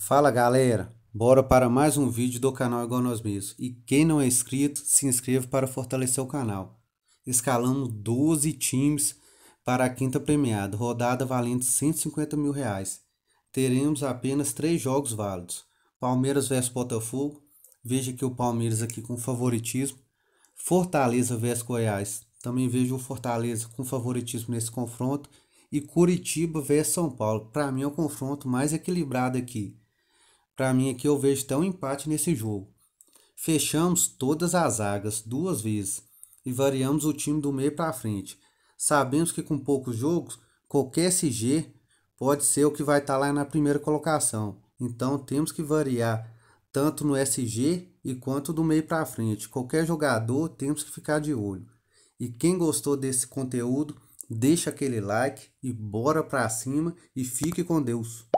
Fala galera, bora para mais um vídeo do canal Igual Nós Mesmos. E quem não é inscrito, se inscreva para fortalecer o canal. Escalamos 12 times para a quinta premiada, rodada valendo 150 mil reais. Teremos apenas 3 jogos válidos. Palmeiras vs Botafogo, veja que o Palmeiras aqui com favoritismo. Fortaleza vs Goiás, também vejo o Fortaleza com favoritismo nesse confronto. E Curitiba vs São Paulo, para mim é o confronto mais equilibrado aqui. Para mim aqui eu vejo até um empate nesse jogo. Fechamos todas as zagas duas vezes e variamos o time do meio para frente. Sabemos que com poucos jogos, qualquer SG pode ser o que vai estar tá lá na primeira colocação. Então temos que variar tanto no SG e quanto do meio para frente. Qualquer jogador temos que ficar de olho. E quem gostou desse conteúdo, deixa aquele like e bora para cima e fique com Deus.